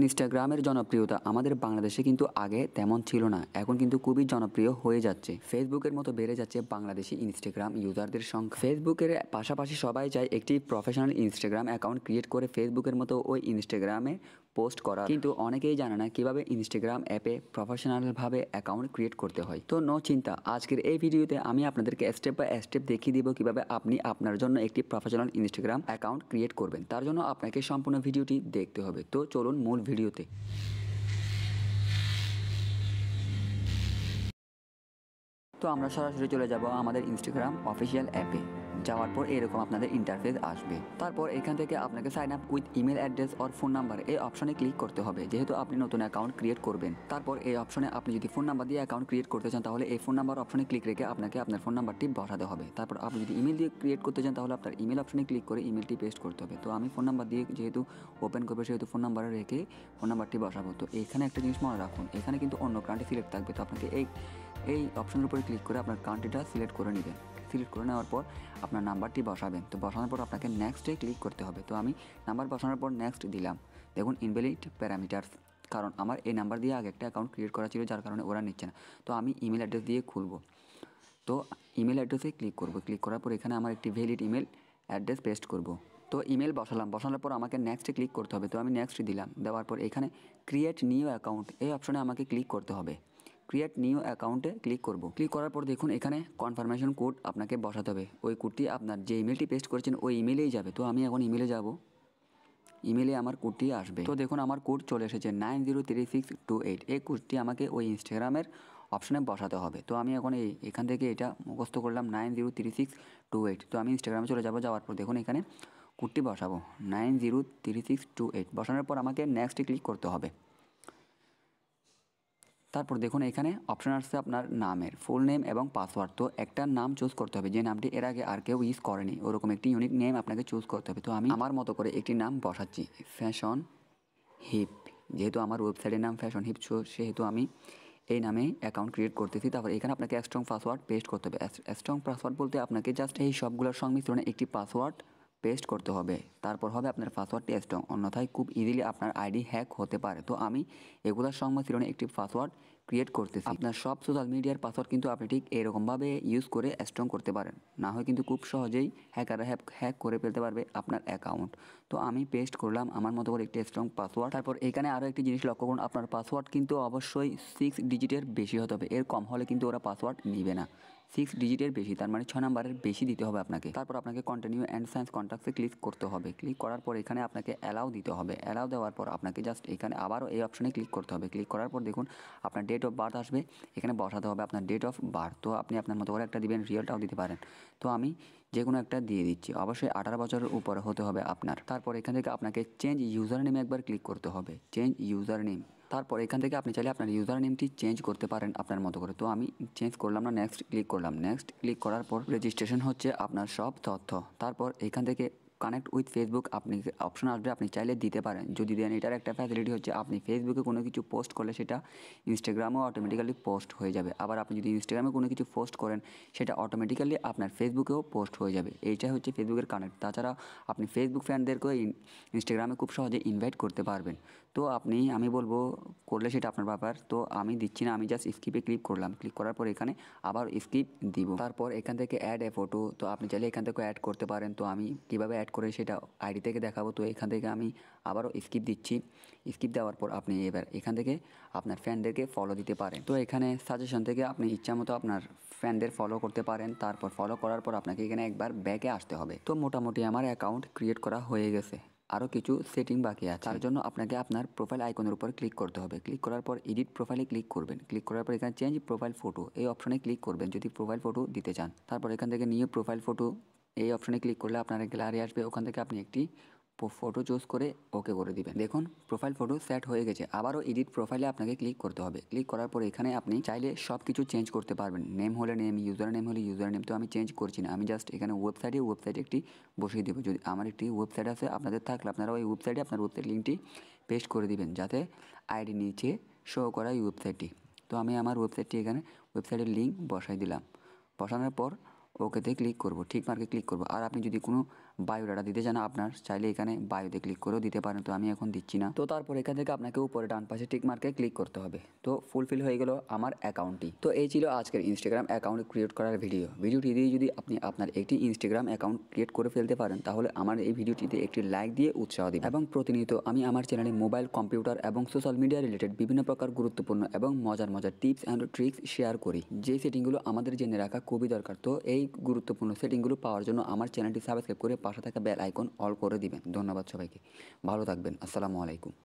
ইনস্টাগ্রামের জনপ্রিয়তা আমাদের বাংলাদেশে কিন্তু আগে তেমন ছিল না এখন কিন্তু খুবই জনপ্রিয় হয়ে যাচ্ছে ফেসবুকের মতো বেড়ে যাচ্ছে বাংলাদেশি ইনস্টাগ্রাম ইউজারদের সংখ্যা ফেসবুকের পাশাপাশি সবাই চায় একটি প্রফেশনাল ইনস্টাগ্রাম অ্যাকাউন্ট ক্রিয়েট করে ফেসবুকের মতো ওই ইনস্টাগ্রামে পোস্ট করা কিন্তু অনেকেই জানে না কিভাবে ইনস্টাগ্রাম অ্যাপে প্রফেশনালভাবে অ্যাকাউন্ট ক্রিয়েট করতে হয় তো নো চিন্তা আজকের এই ভিডিওতে আমি আপনাদেরকে স্টেপ বাই স্টেপ দেখিয়ে দিব কিভাবে আপনি আপনার জন্য একটি প্রফেশনাল ইনস্টাগ্রাম অ্যাকাউন্ট ক্রিয়েট করবেন তার জন্য আপনাকে সম্পূর্ণ ভিডিওটি দেখতে হবে তো চলুন মূল ভিডিওতে তো আমরা সরাসরি চলে যাব আমাদের ইনস্টাগ্রাম অফিসিয়াল অ্যাপে যাওয়ার পর এরকম আপনাদের ইন্টারফেস আসবে তারপর এখান থেকে আপনাকে sign up with email address or phone number এই অপশনে ক্লিক করতে হবে যেহেতু আপনি নতুন অ্যাকাউন্ট ক্রিয়েট করবেন তারপর এই অপশনে আপনি যদি ফোন নাম্বার দিয়ে অ্যাকাউন্ট ক্রিয়েট করতে চান তাহলে এই ফোন নাম্বার অপশনে ক্লিক রেখে আপনাকে আপনার ফোন নাম্বারটি বসাতে হবে তারপর আপনি যদি ইমেল দিয়ে ক্রিয়েট করতে চান তাহলে আপনার ইমেল অপশনে ক্লিক করে ইমেলটি পেস্ট করতে হবে তো আমি ফোন নাম্বার দিয়ে যেহেতু ওপেন করবো সেহেতু ফোন নাম্বারে রেখে ফোন নাম্বারটি বসাবো তো এখানে একটা জিনিস মনে রাখুন এখানে কিন্তু অন্য কান্ট্রি সিলেক্ট থাকবে তো আপনাকে এই এই অপশনের উপরে ক্লিক করে আপনার কান্ট্রিটা সিলেক্ট করে নেবেন সিলেক্ট করে নেওয়ার পর আপনার নাম্বারটি বসাবেন তো বসানোর পর আপনাকে নেক্সটে ক্লিক করতে হবে তো আমি নাম্বার বসানোর পর নেক্সট দিলাম দেখুন ইনভ্যালিড প্যারামিটার্স কারণ আমার এই নাম্বার দিয়ে আগে একটা অ্যাকাউন্ট ক্রিয়েট করা ছিল যার কারণে ওরা নিচ্ছে না তো আমি ইমেল অ্যাড্রেস দিয়ে খুলব তো ইমেল অ্যাড্রেসে ক্লিক করব ক্লিক করার পর এখানে আমার একটি ভ্যালিড ইমেল অ্যাড্রেস পেস্ট করব তো ইমেল বসালাম বসানোর পর আমাকে নেক্সটে ক্লিক করতে হবে তো আমি নেক্সট দিলাম দেওয়ার পর এখানে ক্রিয়েট নিউ অ্যাকাউন্ট এই অপশনে আমাকে ক্লিক করতে হবে ক্রিয়েট নিউ অ্যাকাউন্টে ক্লিক করব ক্লিক করার পর দেখুন এখানে কনফার্মেশন কোড আপনাকে বসাতে হবে ওই কোডটি আপনার যে ইমেলটি পেস্ট করেছেন ওই ইমেলেই যাবে তো আমি এখন ইমেলে যাব ইমেলে আমার কোডটি আসবে তো দেখুন আমার কোড চলে এসেছে nine zero three six two eight এই কোডটি আমাকে ওই ইনস্টাগ্রামের অপশানে বসাতে হবে তো আমি এখন এই এখান থেকে এটা মুখস্থ করলাম nine zero three six two eight তো আমি ইনস্টাগ্রামে চলে যাবো যাওয়ার পর দেখুন এখানে কোডটি বসাবো nine zero three six two eight বসানোর পর আমাকে নেক্সটে ক্লিক করতে হবে তারপর দেখুন এখানে অপশান আসছে আপনার নামের ফুল নেম এবং পাসওয়ার্ড তো একটা নাম চুজ করতে হবে যে নামটি এর আগে আর কেউ ইউজ করেনি ওরকম একটি ইউনিক নেম আপনাকে চুজ করতে হবে তো আমি আমার মতো করে একটি নাম বসাচ্ছি ফ্যাশন হিপ যেহেতু আমার ওয়েবসাইটের নাম ফ্যাশন হিপ সেহেতু আমি এই নামে অ্যাকাউন্ট ক্রিয়েট করতেছি তারপর এখানে আপনাকে স্ট্রং পাসওয়ার্ড পেস্ট করতে হবে স্ট্রং পাসওয়ার্ড বলতে আপনাকে জাস্ট এই সবগুলোর সংমিশ্রণে একটি পাসওয়ার্ড পেস্ট করতে হবে তারপর হবে আপনার পাসওয়ার্ডটি স্ট্রং অন্যথায় খুব ইজিলি আপনার আইডি হ্যাক হতে পারে তো আমি এগুলার সংমিশ্রণে একটি পাসওয়ার্ড ক্রিয়েট করতেছি আপনার সব সোশ্যাল মিডিয়ার পাসওয়ার্ড কিন্তু আপনি ঠিক এরকমভাবে ইউজ করে স্ট্রং করতে পারেন না হয় কিন্তু খুব সহজেই হ্যাকাররা হ্যাক হ্যাক করে ফেলতে পারবে আপনার অ্যাকাউন্ট তো আমি পেস্ট করলাম আমার মতো করে একটি স্ট্রং পাসওয়ার্ড তারপর এখানে আরও একটি জিনিস লক্ষ্য করুন আপনার পাসওয়ার্ড কিন্তু অবশ্যই সিক্স ডিজিটের বেশি হতে হবে এর কম হলে কিন্তু ওরা পাসওয়ার্ড নেবে না সিক্স ডিজিটের বেশি তার মানে ছ নাম্বারের বেশি দিতে হবে আপনাকে তারপর আপনাকে কন্টিনিউ অ্যান্ড সায়েন্স কন্ট্রাক্টে ক্লিক করতে হবে ক্লিক করার পর এখানে আপনাকে অ্যালাউ দিতে হবে অ্যালাউ দেওয়ার পর আপনাকে জাস্ট এখানে আবারও এই অপশনে ক্লিক করতে হবে ক্লিক করার পর দেখুন আপনার ডেট অফ বার্থ আসবে এখানে বসাতে হবে আপনার ডেট অফ বার্থ তো আপনি আপনার মতো করে একটা দিবেন রিয়েলটাও দিতে পারেন তো আমি যে কোনো একটা দিয়ে দিচ্ছি অবশ্যই আঠারো বছরের উপরে হতে হবে আপনার তারপর এখান থেকে আপনাকে চেঞ্জ ইউজার নেমে একবার ক্লিক করতে হবে চেঞ্জ ইউজার নেম তারপর এখান থেকে আপনি চাইলে আপনার ইউজার নেমটি চেঞ্জ করতে পারেন আপনার মতো করে তো আমি চেঞ্জ করলাম না নেক্সট ক্লিক করলাম নেক্সট ক্লিক করার পর রেজিস্ট্রেশন হচ্ছে আপনার সব তথ্য তারপর এখান থেকে কানেক্ট উইথ ফেসবুক আপনি অপশন আসবে আপনি চাইলে দিতে পারেন যদি দেন এটার একটা ফ্যাসিলিটি হচ্ছে আপনি ফেসবুকে কোনো কিছু পোস্ট করলে সেটা ইনস্টাগ্রামেও অটোমেটিক্যালি পোস্ট হয়ে যাবে আবার আপনি যদি ইনস্টাগ্রামে কোনো কিছু পোস্ট করেন সেটা অটোমেটিক্যালি আপনার ফেসবুকেও পোস্ট হয়ে যাবে এইটাই হচ্ছে ফেসবুকের কানেক্ট তাছাড়া আপনি ফেসবুক ফ্যানদেরকেও ইনস্টাগ্রামে খুব সহজে ইনভাইট করতে পারবেন তো আপনি আমি বলবো করলে সেটা আপনার ব্যাপার তো আমি দিচ্ছি না আমি জাস্ট স্কিপে ক্লিক করলাম ক্লিক করার পর এখানে আবার স্কিপ দিব তারপর এখান থেকে অ্যাড এ ফটো তো আপনি চাইলে এখান থেকে অ্যাড করতে পারেন তো আমি কীভাবে অ্যাড করে সেটা আইডি থেকে দেখাবো তো এখান থেকে আমি আবারও স্কিপ দিচ্ছি স্কিপ দেওয়ার পর আপনি এবার এখান থেকে আপনার ফ্যানদেরকে ফলো দিতে পারেন তো এখানে সাজেশন থেকে আপনি ইচ্ছা মতো আপনার ফ্যানদের ফলো করতে পারেন তারপর ফলো করার পর আপনাকে এখানে একবার ব্যাকে আসতে হবে তো মোটামুটি আমার অ্যাকাউন্ট ক্রিয়েট করা হয়ে গেছে আরও কিছু সেটিং বাকি আছে তার জন্য আপনাকে আপনার প্রোফাইল আইকনের উপর ক্লিক করতে হবে ক্লিক করার পর এডিট প্রোফাইলে ক্লিক করবেন ক্লিক করার পর এখানে চেঞ্জ প্রোফাইল ফটো এই অপশনে ক্লিক করবেন যদি প্রোফাইল ফটো দিতে চান তারপর এখান থেকে নিয়ে প্রোফাইল ফটো এই অপশনে ক্লিক করলে আপনার গ্যালারি আসবে ওখান থেকে আপনি একটি ফটো চুজ করে ওকে করে দিবেন দেখুন প্রোফাইল ফটো সেট হয়ে গেছে আবারও এডিট প্রোফাইলে আপনাকে ক্লিক করতে হবে ক্লিক করার পর এখানে আপনি চাইলে সব কিছু চেঞ্জ করতে পারবেন নেম হলে নেম ইউজার নেম হলে ইউজার নেম তো আমি চেঞ্জ করছি না আমি জাস্ট এখানে ওয়েবসাইটে ওয়েবসাইট একটি বসিয়ে দেবো যদি আমার একটি ওয়েবসাইট আছে আপনাদের থাকলে আপনারা ওই ওয়েবসাইটে আপনার ওয়েবসাইট লিঙ্কটি পেস্ট করে দিবেন যাতে আইডি নিচে শো করা এই ওয়েবসাইটটি তো আমি আমার ওয়েবসাইটটি এখানে ওয়েবসাইটের লিঙ্ক বসাই দিলাম বসানোর পর ওকেতে ক্লিক করব ঠিক মার্কে ক্লিক করব আর আপনি যদি কোনো ডাটা দিতে চান আপনার চাইলে এখানে বায়োতে ক্লিক করেও দিতে পারেন তো আমি এখন দিচ্ছি না তো তারপর এখান থেকে আপনাকে উপরে ডান পাশে টিক মার্কে ক্লিক করতে হবে তো ফুলফিল হয়ে গেল আমার অ্যাকাউন্টটি তো এই ছিল আজকের ইনস্টাগ্রাম অ্যাকাউন্ট ক্রিয়েট করার ভিডিও ভিডিওটি দিয়ে যদি আপনি আপনার একটি ইনস্টাগ্রাম অ্যাকাউন্ট ক্রিয়েট করে ফেলতে পারেন তাহলে আমার এই ভিডিওটিতে একটি লাইক দিয়ে উৎসাহ দিন এবং প্রতিনিয়ত আমি আমার চ্যানেলে মোবাইল কম্পিউটার এবং সোশ্যাল মিডিয়া রিলেটেড বিভিন্ন প্রকার গুরুত্বপূর্ণ এবং মজার মজার টিপস অ্যান্ড ট্রিক্স শেয়ার করি যে সেটিংগুলো আমাদের জেনে রাখা খুবই দরকার তো এই গুরুত্বপূর্ণ সেটিংগুলো পাওয়ার জন্য আমার চ্যানেলটি সাবস্ক্রাইব করে পাশে থাকা বেল আইকন অল করে দিবেন ধন্যবাদ সবাইকে ভালো থাকবেন আসসালামু আলাইকুম